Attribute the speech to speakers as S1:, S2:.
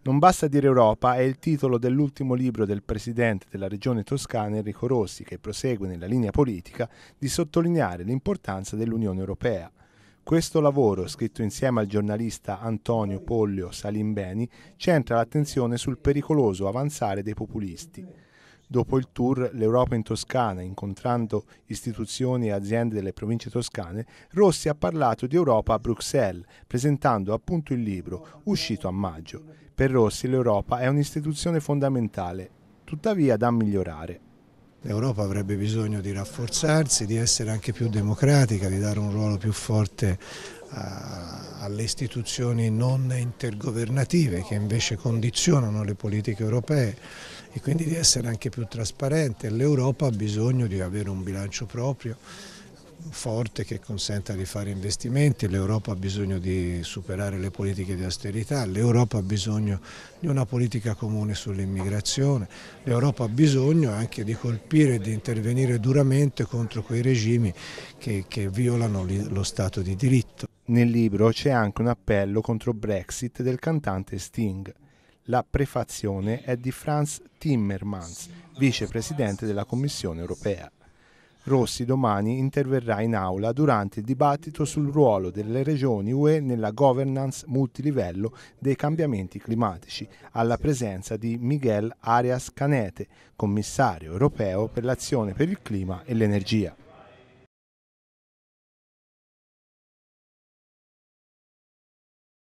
S1: Non basta dire Europa è il titolo dell'ultimo libro del presidente della regione toscana Enrico Rossi, che prosegue nella linea politica di sottolineare l'importanza dell'Unione Europea. Questo lavoro, scritto insieme al giornalista Antonio Pollio Salimbeni, centra l'attenzione sul pericoloso avanzare dei populisti. Dopo il tour L'Europa in Toscana, incontrando istituzioni e aziende delle province toscane, Rossi ha parlato di Europa a Bruxelles, presentando appunto il libro, uscito a maggio. Per Rossi l'Europa è un'istituzione fondamentale, tuttavia da migliorare.
S2: L'Europa avrebbe bisogno di rafforzarsi, di essere anche più democratica, di dare un ruolo più forte alle istituzioni non intergovernative che invece condizionano le politiche europee e quindi di essere anche più trasparente. L'Europa ha bisogno di avere un bilancio proprio forte che consenta di fare investimenti, l'Europa ha bisogno di superare le politiche di austerità, l'Europa ha bisogno di una politica comune sull'immigrazione, l'Europa ha bisogno anche di colpire e di intervenire duramente contro quei regimi che, che violano lo
S1: Stato di diritto. Nel libro c'è anche un appello contro Brexit del cantante Sting. La prefazione è di Franz Timmermans, vicepresidente della Commissione europea. Rossi domani interverrà in aula durante il dibattito sul ruolo delle regioni UE nella governance multilivello dei cambiamenti climatici, alla presenza di Miguel Arias Canete, commissario europeo per l'azione per il clima e l'energia.